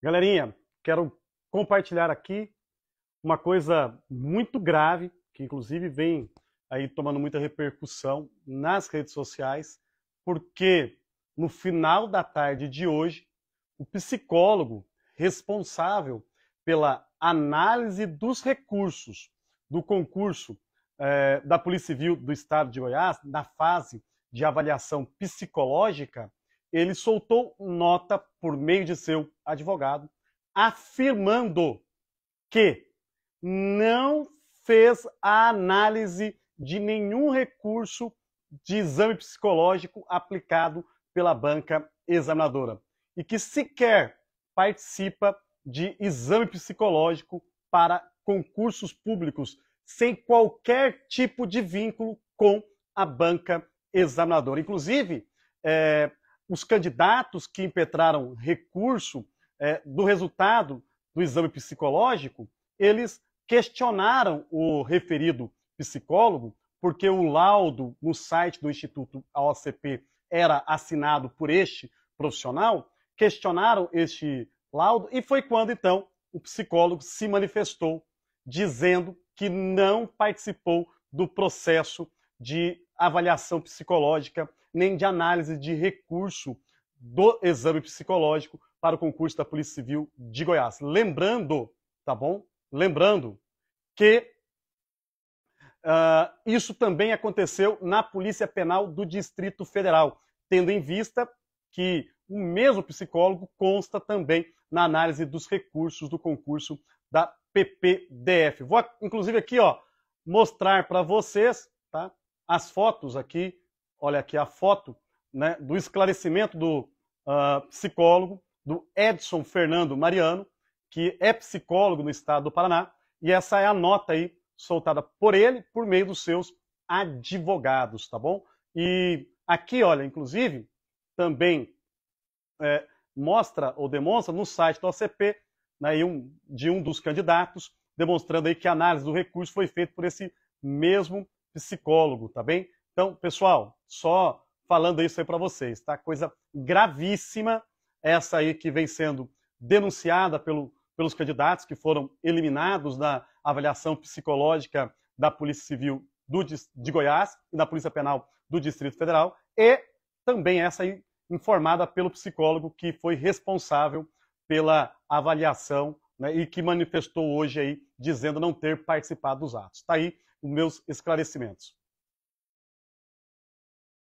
Galerinha, quero compartilhar aqui uma coisa muito grave, que inclusive vem aí tomando muita repercussão nas redes sociais, porque no final da tarde de hoje, o psicólogo responsável pela análise dos recursos do concurso eh, da Polícia Civil do Estado de Goiás, na fase de avaliação psicológica, ele soltou nota por meio de seu advogado afirmando que não fez a análise de nenhum recurso de exame psicológico aplicado pela banca examinadora e que sequer participa de exame psicológico para concursos públicos sem qualquer tipo de vínculo com a banca examinadora. Inclusive, é, os candidatos que impetraram recurso é, do resultado do exame psicológico, eles questionaram o referido psicólogo, porque o laudo no site do Instituto AOCP era assinado por este profissional, questionaram este laudo e foi quando então o psicólogo se manifestou dizendo que não participou do processo de avaliação psicológica nem de análise de recurso do exame psicológico para o concurso da Polícia Civil de Goiás. Lembrando, tá bom? Lembrando que uh, isso também aconteceu na Polícia Penal do Distrito Federal, tendo em vista que o mesmo psicólogo consta também na análise dos recursos do concurso da PPDF. Vou, inclusive, aqui ó, mostrar para vocês tá, as fotos aqui olha aqui a foto, né, do esclarecimento do uh, psicólogo, do Edson Fernando Mariano, que é psicólogo no estado do Paraná, e essa é a nota aí soltada por ele por meio dos seus advogados, tá bom? E aqui, olha, inclusive, também é, mostra ou demonstra no site do ACP, né, um, de um dos candidatos, demonstrando aí que a análise do recurso foi feita por esse mesmo psicólogo, tá bem? Então, pessoal, só falando isso aí para vocês, tá? Coisa gravíssima essa aí que vem sendo denunciada pelo, pelos candidatos que foram eliminados da avaliação psicológica da Polícia Civil do, de Goiás e da Polícia Penal do Distrito Federal, e também essa aí informada pelo psicólogo que foi responsável pela avaliação né, e que manifestou hoje aí dizendo não ter participado dos atos. Está aí os meus esclarecimentos.